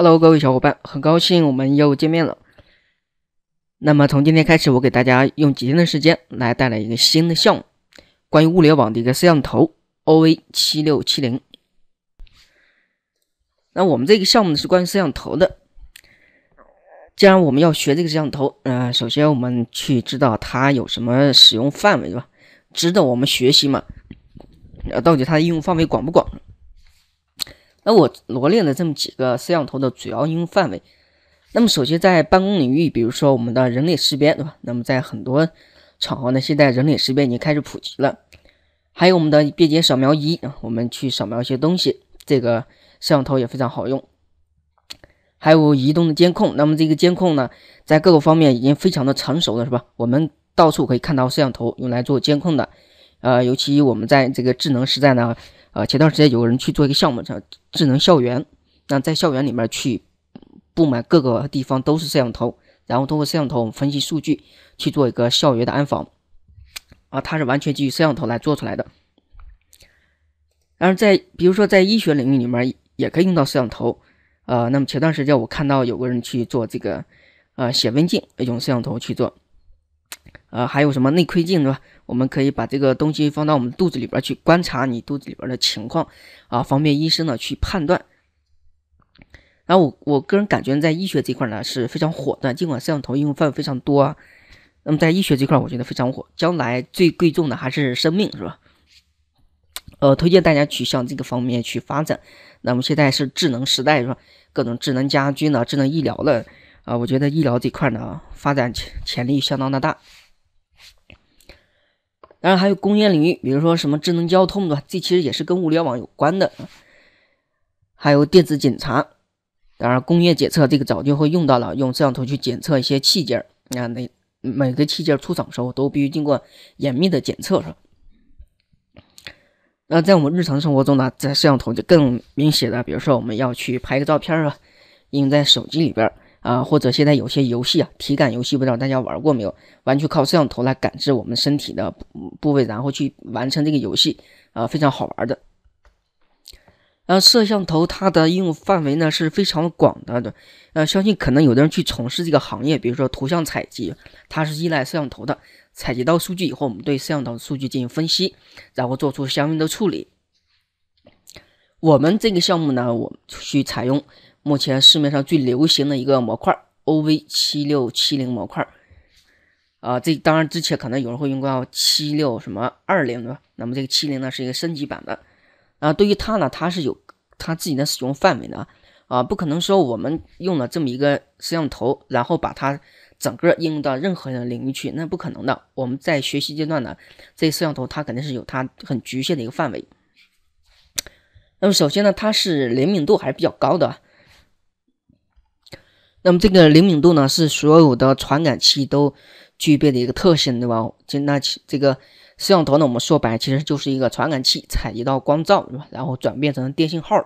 Hello，各位小伙伴，很高兴我们又见面了。那么从今天开始，我给大家用几天的时间来带来一个新的项目，关于物联网的一个摄像头 o a 七六七零。那我们这个项目是关于摄像头的。既然我们要学这个摄像头，呃，首先我们去知道它有什么使用范围，对吧？值得我们学习嘛？呃，到底它的应用范围广不广？那我罗列了这么几个摄像头的主要应用范围。那么，首先在办公领域，比如说我们的人脸识别，对吧？那么在很多场合呢，现在人脸识别已经开始普及了。还有我们的便捷扫描仪，我们去扫描一些东西，这个摄像头也非常好用。还有移动的监控，那么这个监控呢，在各个方面已经非常的成熟了，是吧？我们到处可以看到摄像头用来做监控的。呃，尤其我们在这个智能时代呢。呃，前段时间有个人去做一个项目，叫智能校园。那在校园里面去布满各个地方都是摄像头，然后通过摄像头我们分析数据去做一个校园的安防。啊，它是完全基于摄像头来做出来的。然后在比如说在医学领域里面也可以用到摄像头。呃，那么前段时间我看到有个人去做这个，呃，显微镜用摄像头去做。呃，还有什么内窥镜对吧？我们可以把这个东西放到我们肚子里边去观察你肚子里边的情况啊，方便医生呢去判断。然后我我个人感觉在医学这块呢是非常火的，尽管摄像头应用范围非常多啊。那么在医学这块，我觉得非常火，将来最贵重的还是生命，是吧？呃，推荐大家去向这个方面去发展。那么现在是智能时代是吧？各种智能家居呢，智能医疗了。啊，我觉得医疗这块呢，发展潜潜力相当的大。当然还有工业领域，比如说什么智能交通的，这其实也是跟物联网有关的。还有电子警察，当然工业检测这个早就会用到了，用摄像头去检测一些器件啊，每每个器件出厂时候都必须经过严密的检测，是吧？那在我们日常生活中呢，在摄像头就更明显的，比如说我们要去拍个照片啊，印在手机里边。啊，或者现在有些游戏啊，体感游戏不知道大家玩过没有？完全靠摄像头来感知我们身体的部位，然后去完成这个游戏啊，非常好玩的。呃，摄像头它的应用范围呢是非常广的。呃，相信可能有的人去从事这个行业，比如说图像采集，它是依赖摄像头的。采集到数据以后，我们对摄像头数据进行分析，然后做出相应的处理。我们这个项目呢，我们去采用。目前市面上最流行的一个模块，OV 七六七零模块，啊，这当然之前可能有人会用到七六什么二零的，那么这个七零呢是一个升级版的，啊，对于它呢，它是有它自己的使用范围的，啊，不可能说我们用了这么一个摄像头，然后把它整个应用到任何的领域去，那不可能的。我们在学习阶段呢，这摄像头它肯定是有它很局限的一个范围。那么首先呢，它是灵敏度还是比较高的。那么这个灵敏度呢，是所有的传感器都具备的一个特性，对吧？就那这个摄像头呢，我们说白，其实就是一个传感器，采集到光照，对吧？然后转变成电信号。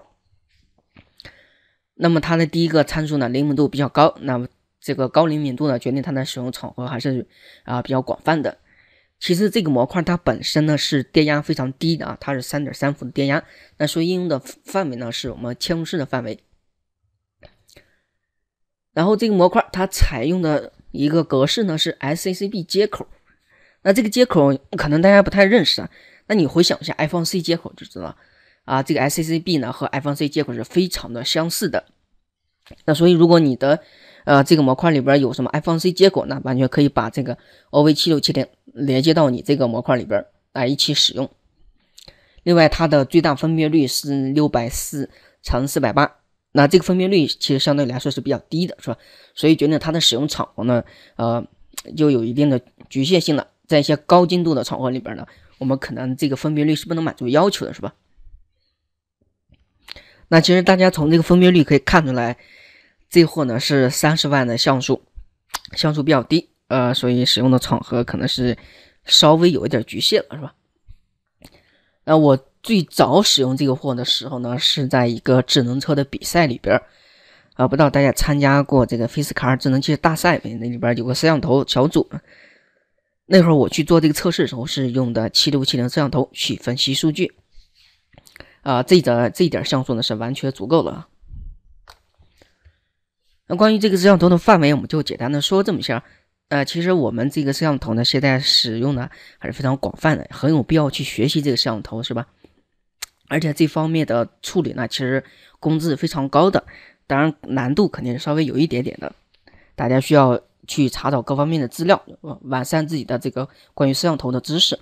那么它的第一个参数呢，灵敏度比较高。那么这个高灵敏度呢，决定它的使用场合还是啊比较广泛的。其实这个模块它本身呢是电压非常低的啊，它是三点三伏的电压。那所以应用的范围呢，是我们嵌入式的范围。然后这个模块它采用的一个格式呢是 s c c b 接口，那这个接口可能大家不太认识啊，那你回想一下 i p h o n e c 接口就知道，啊这个 s c c b 呢和 i p h o n e c 接口是非常的相似的，那所以如果你的呃这个模块里边有什么 i p h o n e c 接口，呢，完全可以把这个 OV 七六七零连接到你这个模块里边来一起使用，另外它的最大分辨率是六百四乘四百八。那这个分辨率其实相对来说是比较低的，是吧？所以决定它的使用场合呢，呃，就有一定的局限性了。在一些高精度的场合里边呢，我们可能这个分辨率是不能满足要求的，是吧？那其实大家从这个分辨率可以看出来，这货呢是三十万的像素，像素比较低，呃，所以使用的场合可能是稍微有一点局限了，是吧？那我。最早使用这个货的时候呢，是在一个智能车的比赛里边儿，啊，不知道大家参加过这个菲斯卡尔智能汽车大赛没？那里边有个摄像头小组，那会儿我去做这个测试的时候是用的七度七零摄像头去分析数据，啊，这个这一点像素呢是完全足够了。那关于这个摄像头的范围，我们就简单的说这么一下。呃，其实我们这个摄像头呢，现在使用的还是非常广泛的，很有必要去学习这个摄像头，是吧？而且这方面的处理呢，其实工资非常高的，当然难度肯定是稍微有一点点的，大家需要去查找各方面的资料，完善自己的这个关于摄像头的知识。